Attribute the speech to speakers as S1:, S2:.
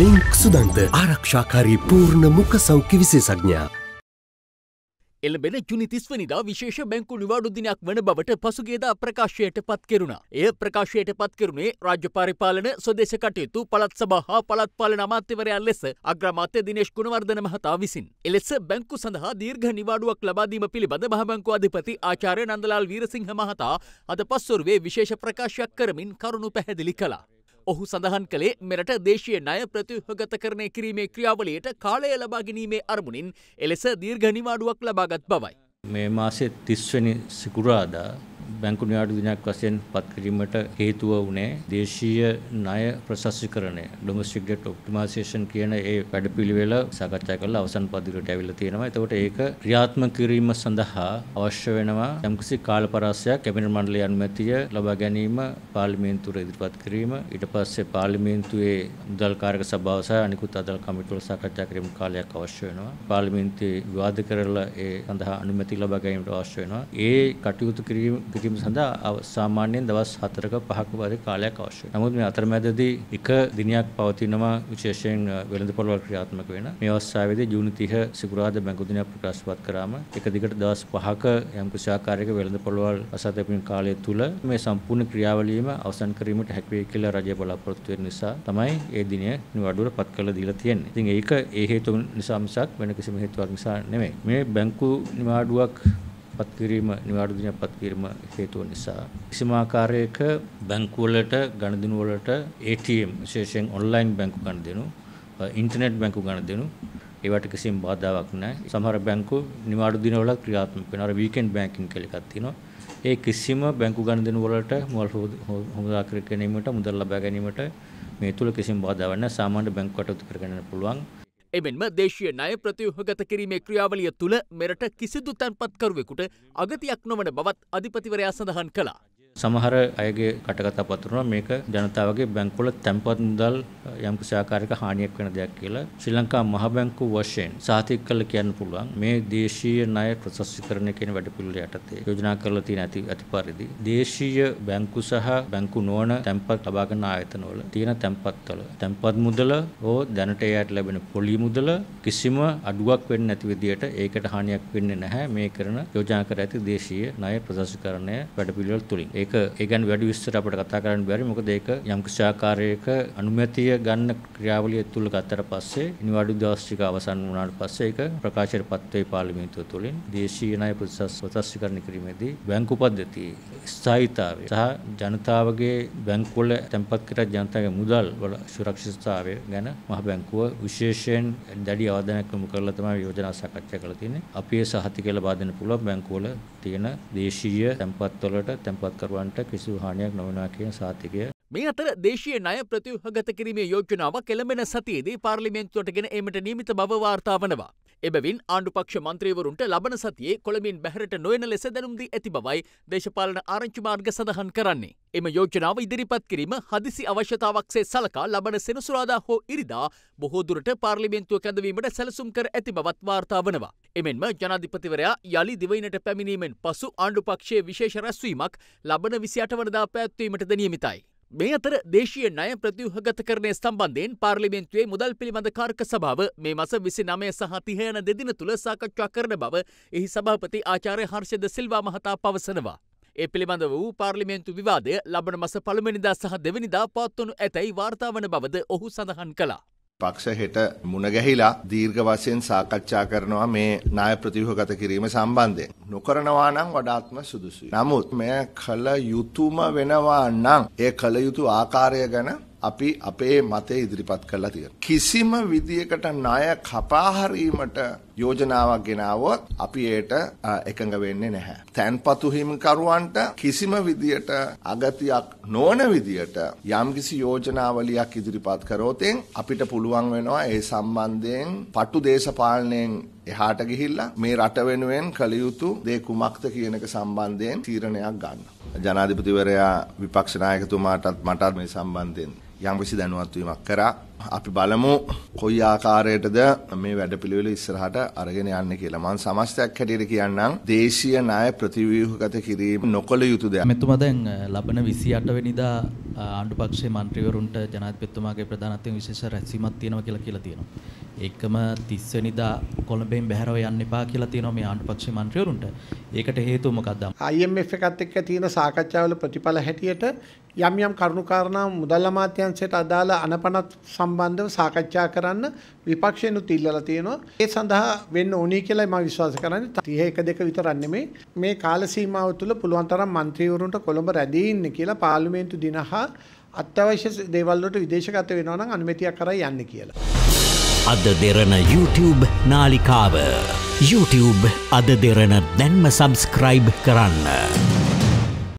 S1: Link සුදන්ත ආරක්ෂාකාරී පූර්ණ මුක සෞඛ්‍ය විශේසඥා. එළබෙන ජුනි තිස්වනිදා විශේෂ බැංකු නිවාඩු දිනයක් වන බවට පසුගේදා ප්‍රකාශයට පත් කෙරුණා. එය ප්‍රකාශයට පත් කෙරුණේ රාජ්‍ය පරිපාලන සොදේශ කටයුතු පළත් සභා හා පළත් පාලන අමාත්‍යවරයා ලෙස අග්‍රාමාත්‍ය දිනේෂ් ගුණවර්ධන මහතා විසින්. එලෙස බැංකු සඳහා දීර්ඝ නිවාඩුවක් ලබා දීම පිළිබඳ මහ බැංකු අධිපති ආචාර්ය නන්දලාල් වීරසිංහ මහතා අද පස්වරුවේ විශේෂ ප්‍රකාශයක් කරමින් කරුණු පැහැදිලි කළා. ඔහු සඳහන් කළේ මෙරට දේශය ණය ප්‍රතිහගත කරණය කිරීමේ ක්‍රියාවලයට කාලය ලබාගැනීමේ අරමුණින් එලෙස දීර්ඝනිවාඩුවක් ලබාගත් බවයි.
S2: මේ මාසේ තිස්වැනි සිකුරාදා බැංකු නිවාඩු දිනයක් වශයෙන් පත් කිරීමට හේතුව වුණේ දේශීය ණය ප්‍රශස්තිකරණය ඩොමෙස්ටික් ඩෙට් ඔප්ටිමයිසේෂන් කියන ඒ වැඩපිළිවෙල සාකච්ඡා කරලා අවසන් පදිරට ඇවිල්ලා තියෙනවා. එතකොට ඒක ක්‍රියාත්මක කිරීම සඳහා අවශ්‍ය වෙනවා යම්කිසි කාල පරාසයක් කැබිනට් මණ්ඩලයේ අනුමැතිය ලබා ගැනීම පාර්ලිමේන්තුවට ඉදිරිපත් කිරීම ඊට පස්සේ පාර්ලිමේන්තුවේ මුදල්කාරක සභාව සහ අනිකුත් අදාළ කමිටුවල සාකච්ඡා කිරීම කාලයක් අවශ්‍ය වෙනවා. පාර්ලිමේන්තුවේ විවාද කරලා ඒ සඳහා අනුමැති ලබා ගැනීමට අවශ්‍ය වෙනවා. ඒ කටයුතු කිරීම කිරීම සඳහා සාමාන්‍යයෙන් දවස් 4ක 5ක වගේ කාලයක් අවශ්‍යයි. නමුත් මේ අතරමැදදී එක දිනයක් පවතිනවා විශේෂයෙන් වෙළඳ පොළවල් ක්‍රියාත්මක වෙන. මේ අවස්ථාවේදී ජූනි 30 සිකුරාදා බැංකු දිනයක් ප්‍රකාශපත් කරාම එක දිගට දවස් 5ක යම් කුසාකාරයක වෙළඳ පොළවල් අසතපින් කාලය තුල මේ සම්පූර්ණ ක්‍රියාවලියම අවසන් කිරීමට හැකියි කියලා රජය බලාපොරොත්තු වෙන නිසා තමයි ඒ දිනය නිවඩුවටපත් කරලා දීලා තියෙන්නේ. ඉතින් ඒක ඒ හේතු නිසා මිසක් වෙන කිසිම හේතුවක් නිසා නෙමෙයි. මේ බැංකු නිවාඩුවක් පත් කිරීම නිවාඩු දිනයක් පත් කිරීම හේතුව නිසා කිසිම ආකාරයක බැංකු වලට ගණදිනු වලට ATM විශේෂයෙන් ඔන්ලයින් බැංකු ගණදිනු ඉන්ටර්නෙට් බැංකු ගණදිනු ඒවට කිසිම බාධාවක් නැහැ සමහර බැංකු නිවාඩු දිනවල ක්‍රියාත්මක වෙනවා අර වීකෙන්ඩ් බැංකින් කියලා එකක් තියෙනවා ඒ කිසිම බැංකු ගණදිනු වලට මුදල් හොදා කර ගැනීමට මුදල් ලබා ගැනීමට මේ තුල කිසිම බාධාවක් නැහැ සාමාන්‍ය බැංකු කටයුතු කර ගන්න පුළුවන්
S1: එමෙන්ම දේශීය ණය ප්‍රතිව්‍යුහගත කිරීමේ ක්‍රියාවලිය තුළ මෙරට කිසිදු තැන්පත්කරුවෙකුට අගතියක් නොවන බවත් අධිපතිවරයා සඳහන් කළා.
S2: සමහර අයගේ කටකතා පතුරුණා මේක ජනතාවගේ බැංකුවල තැන්පත් මුදල් යම් කිසි ආකාරයක හානියක් වෙන දෙයක් කියලා ශ්‍රී ලංකා මහ බැංකුව වශයෙන් සාතික කළ කියන්න පුළුවන් මේ දේශීය ණය ප්‍රසස්තීකරණය කියන වැඩපිළිවෙල යටතේ යෝජනා කරලා තියෙන ඇති ඇති පරිදි දේශීය බැංකු සහ බැංකු නොවන තැන්පත් ලබා ගන්න ආයතනවල තියෙන තැන්පත්වල තැන්පත් මුදල හෝ දැනට එයාට ලැබෙන පොලි මුදල කිසිම අඩුවක් වෙන්නේ නැති විදියට ඒකට හානියක් වෙන්නේ නැහැ මේ කරන යෝජනා කර ඇති දේශීය ණය ප්‍රසස්තීකරණය වැඩපිළිවෙල තුලින් ඒක ඒ ගැන වැඩි විස්තර අපිට කතා කරන්න බැරි. මොකද ඒක යම් කිසි ආකාරයක අනුමැතිය ගන්න ක්‍රියාවලිය තුල ගත්තට පස්සේ නිවාඩු දවස් ටික අවසන් වුණාට පස්සේ ඒක ප්‍රකාශයට පත් වේ පාර්ලිමේන්තුව තුළින්. දේශීය ණය ප්‍රතිශත සත්‍යකරණ කිරීමේදී බැංකු පද්ධතියේ ස්ථායීතාවය සහ ජනතාවගේ බැංකු වල තැන්පත් කර ජනතාවගේ මුදල් වල සුරක්ෂිතතාවය ගැන මහ බැංකුව විශේෂයෙන් දැඩි අවධානයක් යොමු කරලා තමයි යෝජනා සාකච්ඡා කරලා තියෙන්නේ. අපි ඒ සහතිකය ලබා දෙන්න පුළුවන් බැංකු වල තියෙන දේශීය තැන්පත් වලට තැන්පත් කර පාලකවන්ට කිසි හානියක් නොවනා කියන සාතිකය
S1: මේ අතර දේශය නය ප්‍රතිවහගත කිරීමේ යෝජනාව කෙළඹෙන සතියේදී පාර්ලිමෙන්න්තුවටගෙන ඒමට නීමිත බව වාර්තා වනවා. එබැවින් ආණ්ඩුපක්ෂ මන්ත්‍රීවරුන්ට ලබන සතියේ කොළමින් බැහරට නොයන ලෙස දැනුම්දී ඇති බවයි දේශපාලන ආරංචිමාර්ග සඳහන් කරන්නේ. එම යෝජනාව ඉදිරිපත් කිරීම හදිසි අවශ්‍යතාවක්සේ සලකා ලබන සෙනසුරාදා හෝ ඉරිදා බොහෝදුරට පාර්ලිමෙන්න්තුව කැඳවීමට සැලසුම් කර ඇති බවත් වාර්තා වනවා. එමෙන්ම ජනාධිපතිවරයා යළි දිවයිනට පැමිණීමෙන් පසු ආණ්ඩු පක්ෂයේ විශේෂ රැස්වීමක් ලබන විසි අට වනදා පැත්වීමටද නියමිතයි. මේ අතර දේශය නය ප්‍රතිවහගතකරණය සම්බන්ධයෙන් පාර්ලිමෙන්න්තුවේ මුදල් පිළිබඳ කාර්ක සභාව මේ මස විසි නමය සහතිහයන දෙදින තුළ සාකච්ඡා කරන බව එහි සභාපති ආචාරය හර්ෂද සිල්වා මහතා පවසනවා. ඒ පිළිබඳ වූ පාර්ලිමෙන්න්තු විවාදය ලබන මස පළමනිදා සහ දෙවනිදා පත්වනු ඇතැයි වාර්තාාවන බවද ඔහු සඳහන් කලා.
S3: පක්ෂ හෙට මුණ ගැහිලා දීර්ඝ වශයෙන් සාකච්ඡා කරනවා මේ ණය ප්‍රතිව්‍යුහගත කිරීම සම්බන්ධයෙන්. නොකරනවා නම් වඩාත්ම සුදුසුයි. නමුත් මේ කල යුතුයම වෙනවා නම් ඒ කල යුතු ආකාරය ගැන අපි අපේ මතය ඉදිරිපත් කරලා තියෙනවා. කිසිම විදියකට ණය කපා හරීමට යෝජනාවක් ගෙනාවොත් අපි ඒට එකඟ වෙන්නේ නැහැ. තැන්පතු හිමිකරුවන්ට කිසිම විදියට අගතියක් නොවන විදියට යම්කිසි යෝජනාවලියක් ඉදිරිපත් කරෝතෙන් අපිට පුළුවන් වෙනවා ඒ සම්බන්ධයෙන් පටු දේශපාලනයෙන් එහාට ගිහිල්ලා මේ රට වෙනුවෙන් කළ යුතු දේ කුමක්ද කියන එක සම්බන්ධයෙන් තීරණයක් ගන්න. ජනාධිපතිවරයා විපක්ෂ නායකතුමාටත් මටත් මේ සම්බන්ධයෙන් යම්කිසි දැනුවත්වීමක් කරා අපි බලමු කොයි ආකාරයටද මේ වැඩපිළිවෙල ඉස්සරහට අරගෙන යන්න කියලා. මම සමස්තයක් හැටියට කියන්නම්. දේශීය ණය ප්‍රතිව්‍යුහගත කිරීම නොකළ යුතු දෙයක්. මෙතුමා
S1: දැන් ලබන 28 වෙනිදා ආණ්ඩුපක්ෂයේ മന്ത്രിවරුන්ට ජනාධිපතිතුමාගේ ප්‍රධානත්වයෙන් විශේෂ රැස්වීමක් තියෙනවා කියලා කියලා තියෙනවා. ඒකම 30 වෙනිදා කොළඹෙන් බැහැරව යන්න එපා කියලා තියෙනවා මේ ආණ්ඩුපක්ෂයේ മന്ത്രിවරුන්ට. ඒකට හේතුව මොකක්ද?
S3: IMF එකත් එක්ක තියෙන සාකච්ඡාවල ප්‍රතිඵල හැටියට යම් යම් කරුණු කාරණා මුදල් අමාත්‍යාංශයට අදාළ අනපනත් සම් සම්බන්ධව සාකච්ඡා කරන්න විපක්ෂයනුත් ඉල්ලලා තියෙනවා. ඒ සඳහා වෙන්න ඕනි කියලා මම විශ්වාස කරන්නේ 31 දෙක විතරක් නෙමෙයි මේ කාල සීමාව තුළ පුළුවන් තරම් മന്ത്രിවරුන්ට කොළඹ රැඳී ඉන්න කියලා පාර්ලිමේන්තු දින හා අත්‍යවශ්‍ය දේවල් වලට විදේශගත වෙනවා නම් අනුමැතියක් කරයි යන්නේ කියලා.
S1: අද දෙරණ YouTube නාලිකාව YouTube අද දෙරණ දැන්ම subscribe කරන්න.